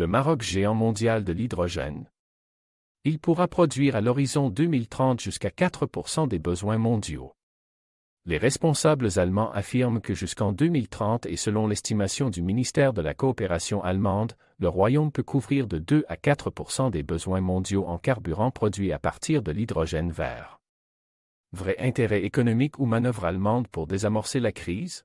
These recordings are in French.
le Maroc géant mondial de l'hydrogène. Il pourra produire à l'horizon 2030 jusqu'à 4 des besoins mondiaux. Les responsables allemands affirment que jusqu'en 2030 et selon l'estimation du ministère de la coopération allemande, le royaume peut couvrir de 2 à 4 des besoins mondiaux en carburant produit à partir de l'hydrogène vert. Vrai intérêt économique ou manœuvre allemande pour désamorcer la crise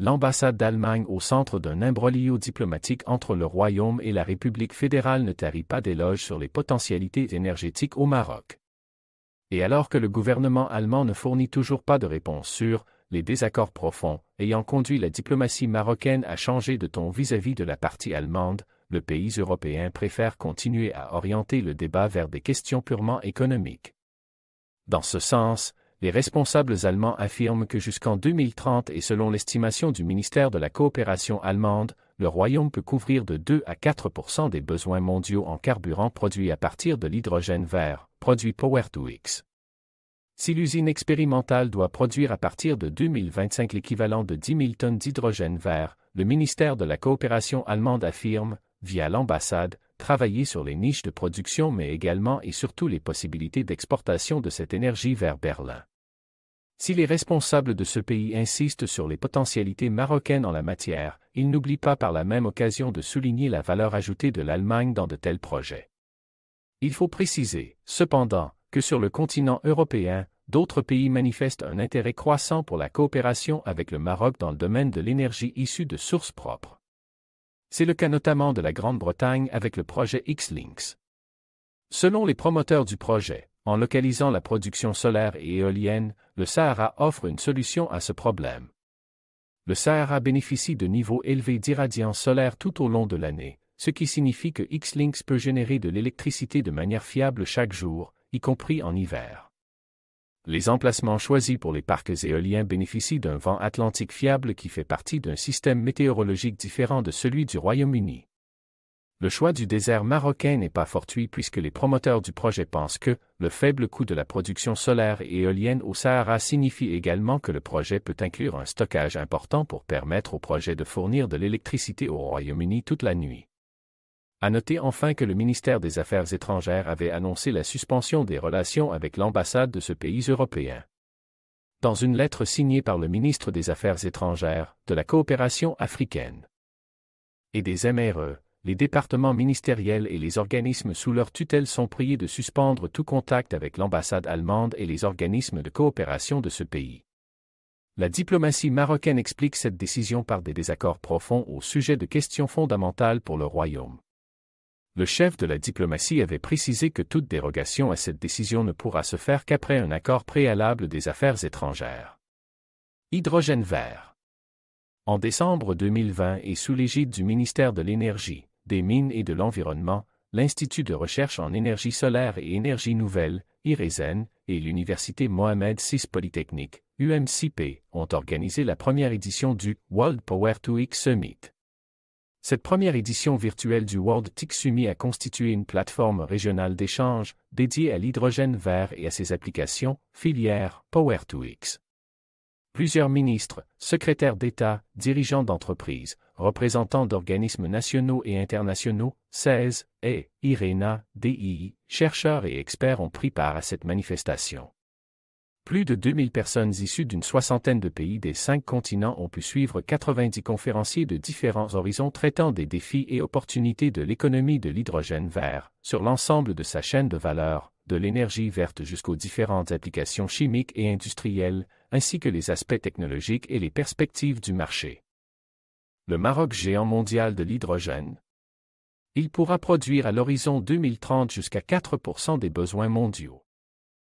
l'ambassade d'Allemagne au centre d'un imbroglio diplomatique entre le Royaume et la République fédérale ne tarit pas d'éloges sur les potentialités énergétiques au Maroc. Et alors que le gouvernement allemand ne fournit toujours pas de réponse sûre, les désaccords profonds, ayant conduit la diplomatie marocaine à changer de ton vis à -vis de la partie allemande, le pays européen préfère continuer à orienter le débat vers des questions purement économiques. Dans ce sens, les responsables allemands affirment que jusqu'en 2030 et selon l'estimation du ministère de la Coopération allemande, le Royaume peut couvrir de 2 à 4 des besoins mondiaux en carburant produit à partir de l'hydrogène vert, produit power to x Si l'usine expérimentale doit produire à partir de 2025 l'équivalent de 10 000 tonnes d'hydrogène vert, le ministère de la Coopération allemande affirme, via l'ambassade, travailler sur les niches de production mais également et surtout les possibilités d'exportation de cette énergie vers Berlin. Si les responsables de ce pays insistent sur les potentialités marocaines en la matière, ils n'oublient pas par la même occasion de souligner la valeur ajoutée de l'Allemagne dans de tels projets. Il faut préciser, cependant, que sur le continent européen, d'autres pays manifestent un intérêt croissant pour la coopération avec le Maroc dans le domaine de l'énergie issue de sources propres. C'est le cas notamment de la Grande-Bretagne avec le projet X-Links. Selon les promoteurs du projet, en localisant la production solaire et éolienne, le Sahara offre une solution à ce problème. Le Sahara bénéficie de niveaux élevés d'irradiance solaire tout au long de l'année, ce qui signifie que X-Links peut générer de l'électricité de manière fiable chaque jour, y compris en hiver. Les emplacements choisis pour les parcs éoliens bénéficient d'un vent atlantique fiable qui fait partie d'un système météorologique différent de celui du Royaume-Uni. Le choix du désert marocain n'est pas fortuit puisque les promoteurs du projet pensent que le faible coût de la production solaire et éolienne au Sahara signifie également que le projet peut inclure un stockage important pour permettre au projet de fournir de l'électricité au Royaume-Uni toute la nuit. À noter enfin que le ministère des Affaires étrangères avait annoncé la suspension des relations avec l'ambassade de ce pays européen. Dans une lettre signée par le ministre des Affaires étrangères, de la coopération africaine et des MRE, les départements ministériels et les organismes sous leur tutelle sont priés de suspendre tout contact avec l'ambassade allemande et les organismes de coopération de ce pays. La diplomatie marocaine explique cette décision par des désaccords profonds au sujet de questions fondamentales pour le royaume. Le chef de la diplomatie avait précisé que toute dérogation à cette décision ne pourra se faire qu'après un accord préalable des affaires étrangères. Hydrogène vert. En décembre 2020 et sous l'égide du ministère de l'Énergie, des mines et de l'environnement, l'Institut de recherche en énergie solaire et énergie nouvelle, IRESEN, et l'Université Mohamed VI Polytechnique, UMCP, ont organisé la première édition du World Power to X Summit. Cette première édition virtuelle du World TIC Summit a constitué une plateforme régionale d'échange dédiée à l'hydrogène vert et à ses applications, filière Power to X. Plusieurs ministres, secrétaires d'État, dirigeants d'entreprises, représentants d'organismes nationaux et internationaux, 16, et IRENA, DII, chercheurs et experts ont pris part à cette manifestation. Plus de 2000 personnes issues d'une soixantaine de pays des cinq continents ont pu suivre 90 conférenciers de différents horizons traitant des défis et opportunités de l'économie de l'hydrogène vert, sur l'ensemble de sa chaîne de valeur, de l'énergie verte jusqu'aux différentes applications chimiques et industrielles, ainsi que les aspects technologiques et les perspectives du marché. Le Maroc géant mondial de l'hydrogène. Il pourra produire à l'horizon 2030 jusqu'à 4 des besoins mondiaux.